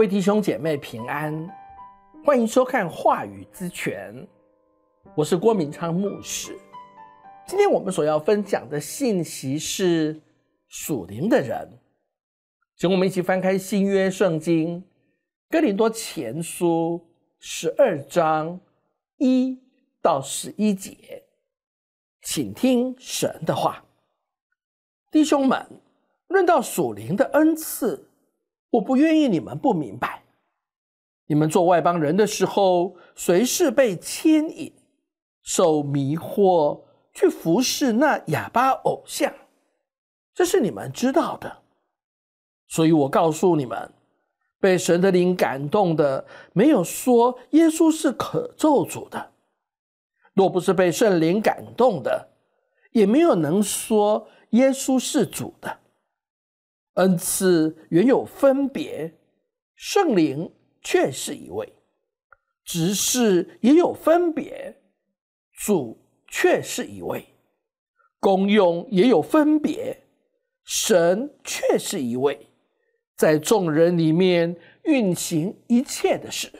位弟兄姐妹平安，欢迎收看《话语之泉》，我是郭明昌牧师。今天我们所要分享的信息是属灵的人，请我们一起翻开新约圣经《哥林多前书》十二章一到十一节，请听神的话。弟兄们，论到属灵的恩赐。我不愿意你们不明白，你们做外邦人的时候，随时被牵引、受迷惑，去服侍那哑巴偶像，这是你们知道的。所以我告诉你们，被神的灵感动的，没有说耶稣是可咒主的；若不是被圣灵感动的，也没有能说耶稣是主的。恩赐原有分别，圣灵却是一位；执事也有分别，主却是一位；功用也有分别，神却是一位，在众人里面运行一切的事。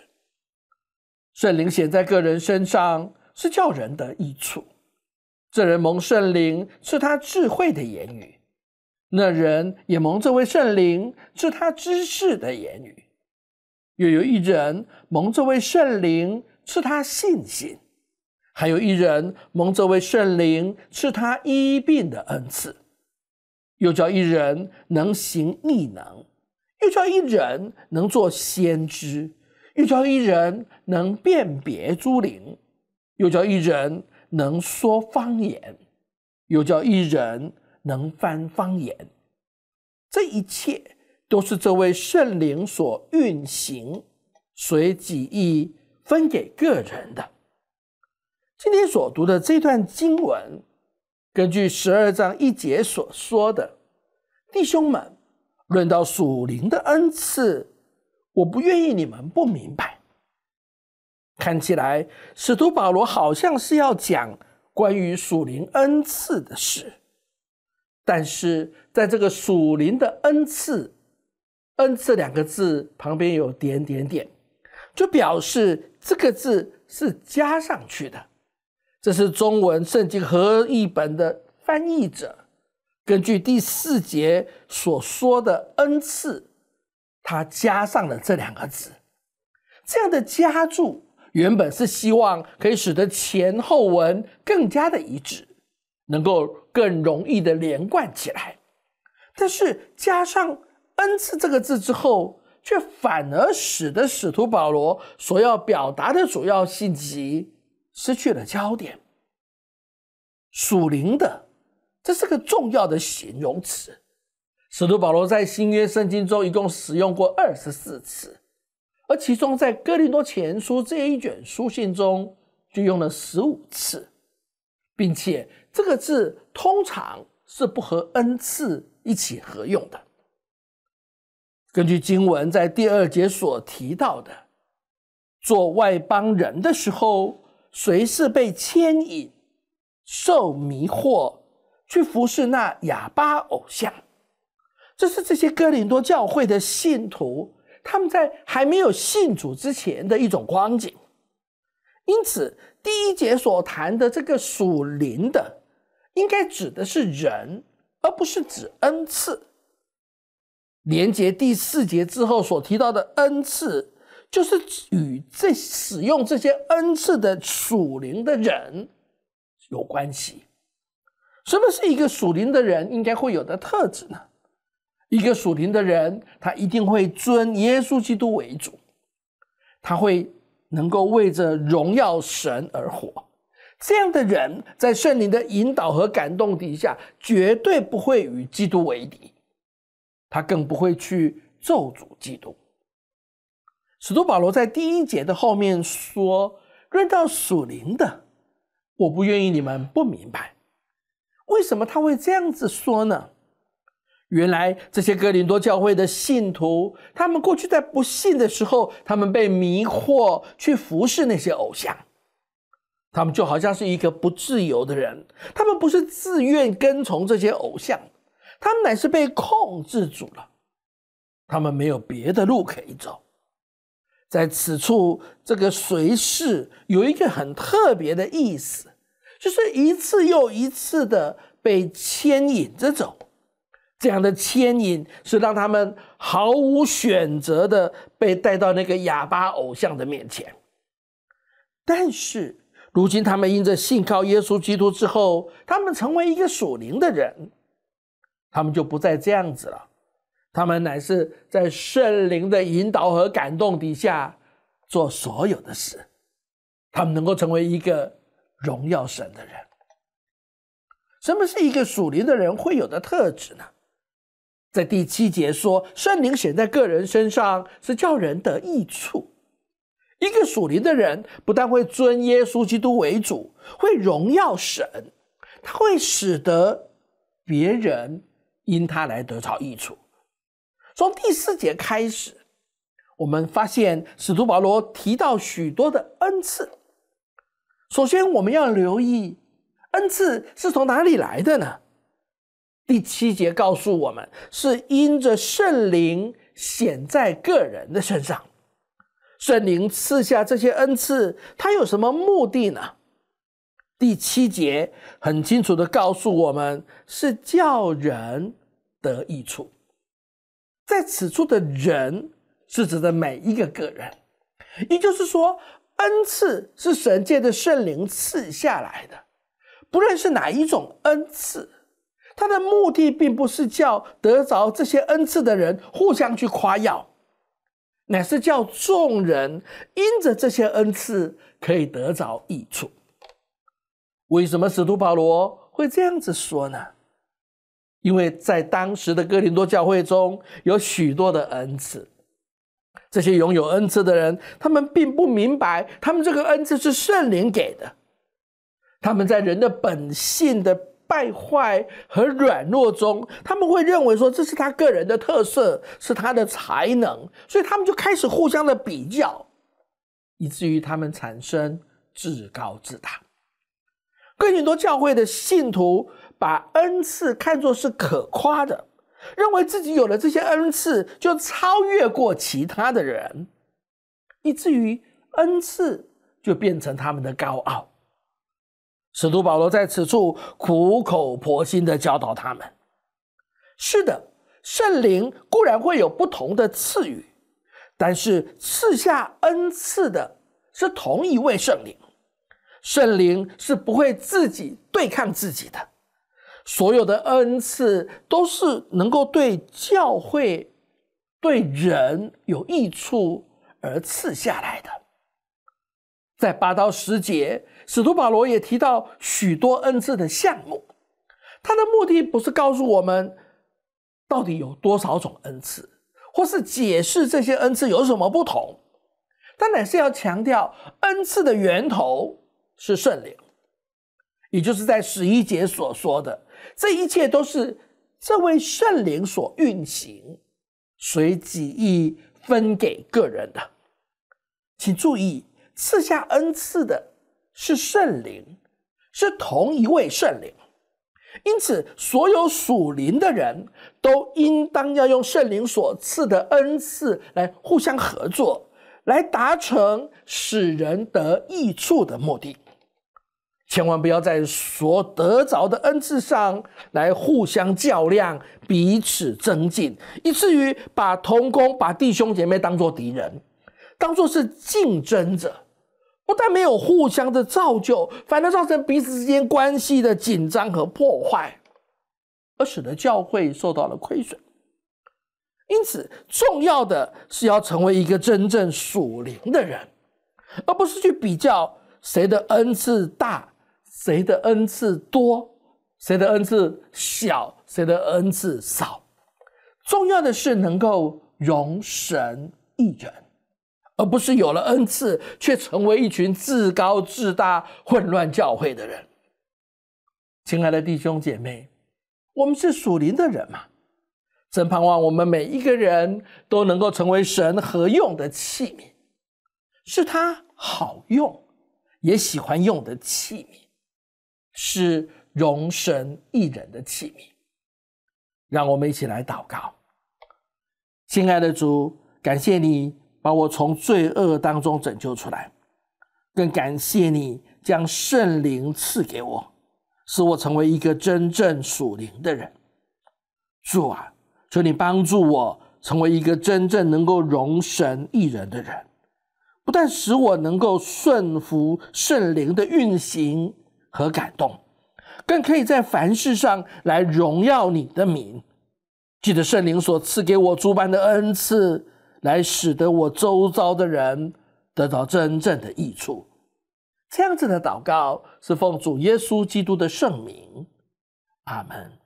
圣灵显在个人身上是叫人的益处，这人蒙圣灵是他智慧的言语。那人也蒙这位圣灵赐他知识的言语，又有一人蒙这位圣灵赐他信心，还有一人蒙这位圣灵赐他医病的恩赐，又叫一人能行异能，又叫一人能做先知，又叫一人能辨别诸灵，又叫一人能说方言，又叫一人。能翻方言，这一切都是这位圣灵所运行，随己意分给个人的。今天所读的这段经文，根据十二章一节所说的，弟兄们，论到属灵的恩赐，我不愿意你们不明白。看起来，使徒保罗好像是要讲关于属灵恩赐的事。但是在这个属灵的恩赐，恩赐两个字旁边有点点点，就表示这个字是加上去的。这是中文圣经和译本的翻译者根据第四节所说的恩赐，他加上了这两个字。这样的加注原本是希望可以使得前后文更加的一致，能够。更容易的连贯起来，但是加上“恩赐”这个字之后，却反而使得使徒保罗所要表达的主要信息失去了焦点。属灵的，这是个重要的形容词。使徒保罗在新约圣经中一共使用过二十四次，而其中在《哥林多前书》这一卷书信中就用了十五次，并且。这个字通常是不和恩赐一起合用的。根据经文在第二节所提到的，做外邦人的时候，谁是被牵引、受迷惑，去服侍那哑巴偶像？这是这些哥林多教会的信徒他们在还没有信主之前的一种光景。因此，第一节所谈的这个属灵的。应该指的是人，而不是指恩赐。连接第四节之后所提到的恩赐，就是与这使用这些恩赐的属灵的人有关系。什么是一个属灵的人应该会有的特质呢？一个属灵的人，他一定会尊耶稣基督为主，他会能够为着荣耀神而活。这样的人在圣灵的引导和感动底下，绝对不会与基督为敌，他更不会去咒诅基督。使徒保罗在第一节的后面说：“认到属灵的，我不愿意你们不明白。”为什么他会这样子说呢？原来这些哥林多教会的信徒，他们过去在不信的时候，他们被迷惑去服侍那些偶像。他们就好像是一个不自由的人，他们不是自愿跟从这些偶像，他们乃是被控制住了。他们没有别的路可以走，在此处这个随侍有一个很特别的意思，就是一次又一次的被牵引着走，这样的牵引是让他们毫无选择的被带到那个哑巴偶像的面前，但是。如今他们因着信靠耶稣基督之后，他们成为一个属灵的人，他们就不再这样子了。他们乃是在圣灵的引导和感动底下做所有的事。他们能够成为一个荣耀神的人。什么是一个属灵的人会有的特质呢？在第七节说，圣灵写在个人身上是叫人得益处。一个属灵的人不但会尊耶稣基督为主，会荣耀神，他会使得别人因他来得到益处。从第四节开始，我们发现使徒保罗提到许多的恩赐。首先，我们要留意恩赐是从哪里来的呢？第七节告诉我们，是因着圣灵显在个人的身上。圣灵赐下这些恩赐，他有什么目的呢？第七节很清楚的告诉我们，是叫人得益处。在此处的“人”是指的每一个个人，也就是说，恩赐是神界的圣灵赐下来的，不论是哪一种恩赐，它的目的并不是叫得着这些恩赐的人互相去夸耀。乃是叫众人因着这些恩赐可以得着益处。为什么使徒保罗会这样子说呢？因为在当时的哥林多教会中有许多的恩赐，这些拥有恩赐的人，他们并不明白他们这个恩赐是圣灵给的，他们在人的本性的。败坏和软弱中，他们会认为说这是他个人的特色，是他的才能，所以他们就开始互相的比较，以至于他们产生自高自大。更许多教会的信徒把恩赐看作是可夸的，认为自己有了这些恩赐就超越过其他的人，以至于恩赐就变成他们的高傲。使徒保罗在此处苦口婆心的教导他们：是的，圣灵固然会有不同的赐予，但是赐下恩赐的是同一位圣灵。圣灵是不会自己对抗自己的，所有的恩赐都是能够对教会、对人有益处而赐下来的。在八刀十节。使徒保罗也提到许多恩赐的项目，他的目的不是告诉我们到底有多少种恩赐，或是解释这些恩赐有什么不同，他乃是要强调恩赐的源头是圣灵，也就是在十一节所说的，这一切都是这位圣灵所运行，随己意分给个人的。请注意，赐下恩赐的。是圣灵，是同一位圣灵，因此所有属灵的人都应当要用圣灵所赐的恩赐来互相合作，来达成使人得益处的目的。千万不要在所得着的恩赐上来互相较量，彼此增进，以至于把同工、把弟兄姐妹当做敌人，当做是竞争者。不但没有互相的造就，反而造成彼此之间关系的紧张和破坏，而使得教会受到了亏损。因此，重要的是要成为一个真正属灵的人，而不是去比较谁的恩赐大、谁的恩赐多、谁的恩赐小、谁的恩赐少。重要的是能够容神一人。而不是有了恩赐，却成为一群自高自大、混乱教会的人。亲爱的弟兄姐妹，我们是属灵的人嘛？真盼望我们每一个人都能够成为神合用的器皿，是他好用、也喜欢用的器皿，是容神一人的器皿。让我们一起来祷告。亲爱的主，感谢你。把我从罪恶当中拯救出来，更感谢你将圣灵赐给我，使我成为一个真正属灵的人。主啊，求你帮助我成为一个真正能够容神一人的人，不但使我能够顺服圣灵的运行和感动，更可以在凡事上来荣耀你的名。记得圣灵所赐给我诸般的恩赐。来使得我周遭的人得到真正的益处，这样子的祷告是奉主耶稣基督的圣名，阿门。